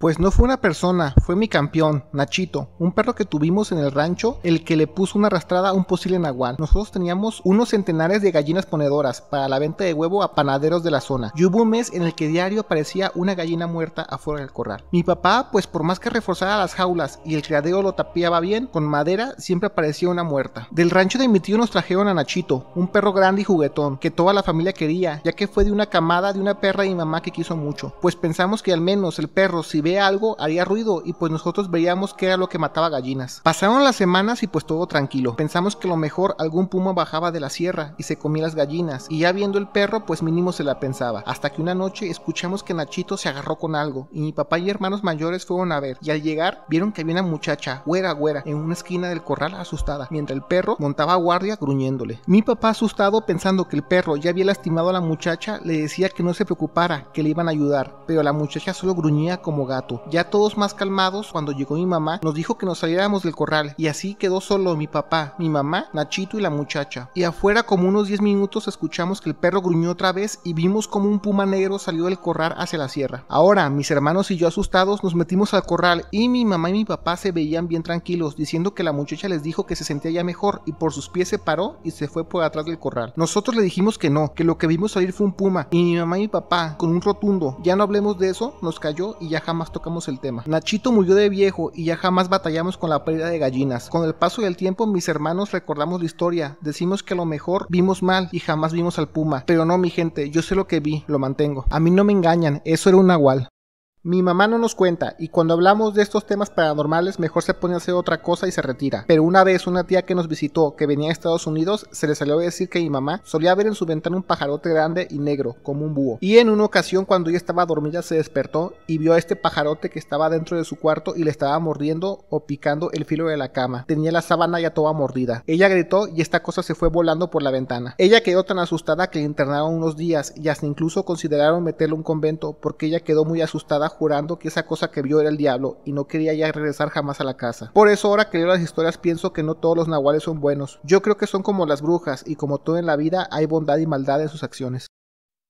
Pues no fue una persona, fue mi campeón, Nachito, un perro que tuvimos en el rancho, el que le puso una arrastrada a un posible Aguán, Nosotros teníamos unos centenares de gallinas ponedoras para la venta de huevo a panaderos de la zona. Y hubo un mes en el que diario aparecía una gallina muerta afuera del corral. Mi papá, pues por más que reforzara las jaulas y el criadero lo tapiaba bien, con madera siempre aparecía una muerta. Del rancho de mi tío nos trajeron a Nachito, un perro grande y juguetón, que toda la familia quería, ya que fue de una camada de una perra y mamá que quiso mucho. Pues pensamos que al menos el perro, si algo haría ruido y pues nosotros veíamos que era lo que mataba gallinas. Pasaron las semanas y pues todo tranquilo. Pensamos que lo mejor algún puma bajaba de la sierra y se comía las gallinas y ya viendo el perro pues mínimo se la pensaba. Hasta que una noche escuchamos que Nachito se agarró con algo y mi papá y hermanos mayores fueron a ver y al llegar vieron que había una muchacha güera güera en una esquina del corral asustada mientras el perro montaba guardia gruñéndole. Mi papá asustado pensando que el perro ya había lastimado a la muchacha le decía que no se preocupara que le iban a ayudar pero la muchacha solo gruñía como gato ya todos más calmados, cuando llegó mi mamá, nos dijo que nos saliéramos del corral y así quedó solo mi papá, mi mamá, Nachito y la muchacha. Y afuera como unos 10 minutos escuchamos que el perro gruñó otra vez y vimos como un puma negro salió del corral hacia la sierra. Ahora, mis hermanos y yo asustados nos metimos al corral y mi mamá y mi papá se veían bien tranquilos, diciendo que la muchacha les dijo que se sentía ya mejor y por sus pies se paró y se fue por atrás del corral. Nosotros le dijimos que no, que lo que vimos salir fue un puma y mi mamá y mi papá con un rotundo, ya no hablemos de eso, nos cayó y ya jamás tocamos el tema. Nachito murió de viejo y ya jamás batallamos con la pérdida de gallinas. Con el paso del tiempo mis hermanos recordamos la historia, decimos que a lo mejor vimos mal y jamás vimos al puma. Pero no mi gente, yo sé lo que vi, lo mantengo. A mí no me engañan, eso era un nahual. Mi mamá no nos cuenta y cuando hablamos de estos temas paranormales mejor se pone a hacer otra cosa y se retira. Pero una vez una tía que nos visitó que venía de Estados Unidos se le salió a decir que mi mamá solía ver en su ventana un pajarote grande y negro como un búho. Y en una ocasión cuando ella estaba dormida se despertó y vio a este pajarote que estaba dentro de su cuarto y le estaba mordiendo o picando el filo de la cama. Tenía la sábana ya toda mordida. Ella gritó y esta cosa se fue volando por la ventana. Ella quedó tan asustada que le internaron unos días y hasta incluso consideraron meterle un convento porque ella quedó muy asustada jurando que esa cosa que vio era el diablo y no quería ya regresar jamás a la casa. Por eso ahora que leo las historias pienso que no todos los nahuales son buenos. Yo creo que son como las brujas y como todo en la vida hay bondad y maldad en sus acciones.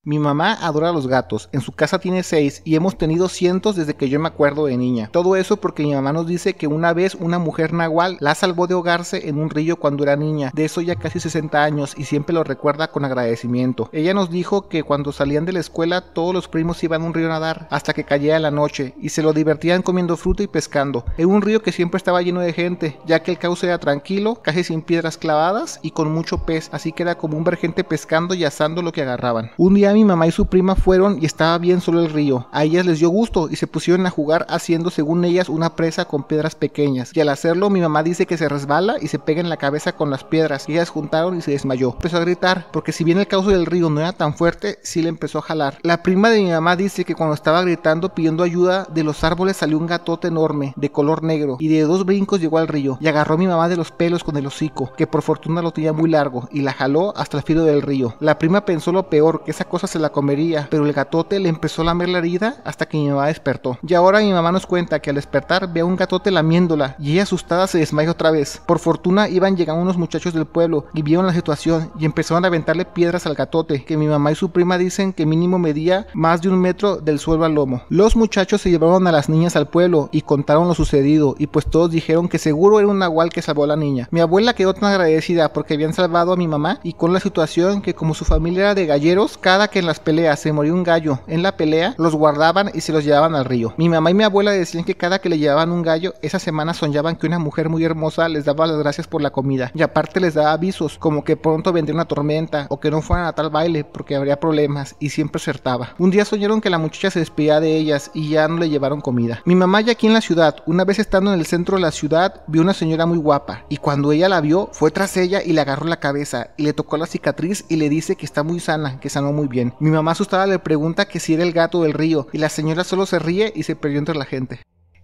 Mi mamá adora los gatos, en su casa tiene seis y hemos tenido cientos desde que yo me acuerdo de niña. Todo eso porque mi mamá nos dice que una vez una mujer nahual la salvó de ahogarse en un río cuando era niña, de eso ya casi 60 años y siempre lo recuerda con agradecimiento. Ella nos dijo que cuando salían de la escuela todos los primos iban a un río a nadar hasta que caía la noche y se lo divertían comiendo fruta y pescando, en un río que siempre estaba lleno de gente, ya que el cauce era tranquilo, casi sin piedras clavadas y con mucho pez, así que era común ver gente pescando y asando lo que agarraban. Un día mi mamá y su prima fueron y estaba bien solo el río. A ellas les dio gusto y se pusieron a jugar haciendo según ellas una presa con piedras pequeñas. Y al hacerlo mi mamá dice que se resbala y se pega en la cabeza con las piedras. Y ellas juntaron y se desmayó. Empezó a gritar porque si bien el cauce del río no era tan fuerte, sí le empezó a jalar. La prima de mi mamá dice que cuando estaba gritando pidiendo ayuda de los árboles salió un gatote enorme de color negro y de dos brincos llegó al río y agarró a mi mamá de los pelos con el hocico, que por fortuna lo tenía muy largo, y la jaló hasta el filo del río. La prima pensó lo peor, que esa cosa se la comería, pero el gatote le empezó a lamer la herida hasta que mi mamá despertó. Y ahora mi mamá nos cuenta que al despertar ve a un gatote lamiéndola y ella asustada se desmayó otra vez. Por fortuna iban llegando unos muchachos del pueblo y vieron la situación y empezaron a aventarle piedras al gatote, que mi mamá y su prima dicen que mínimo medía más de un metro del suelo al lomo. Los muchachos se llevaron a las niñas al pueblo y contaron lo sucedido y pues todos dijeron que seguro era un nahual que salvó a la niña. Mi abuela quedó tan agradecida porque habían salvado a mi mamá y con la situación que como su familia era de galleros, cada que en las peleas se moría un gallo en la pelea, los guardaban y se los llevaban al río. Mi mamá y mi abuela decían que cada que le llevaban un gallo, esa semana soñaban que una mujer muy hermosa les daba las gracias por la comida. Y aparte les daba avisos, como que pronto vendría una tormenta o que no fueran a tal baile porque habría problemas y siempre acertaba. Un día soñaron que la muchacha se despedía de ellas y ya no le llevaron comida. Mi mamá ya aquí en la ciudad, una vez estando en el centro de la ciudad, vio una señora muy guapa y cuando ella la vio, fue tras ella y le agarró la cabeza y le tocó la cicatriz y le dice que está muy sana, que sanó muy bien. Mi mamá asustada le pregunta que si era el gato del río y la señora solo se ríe y se perdió entre la gente.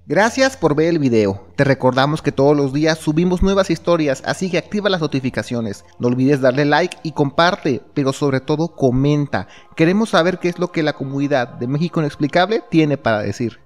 Gracias por ver el video. Te recordamos que todos los días subimos nuevas historias, así que activa las notificaciones. No olvides darle like y comparte, pero sobre todo comenta. Queremos saber qué es lo que la comunidad de México Inexplicable tiene para decir.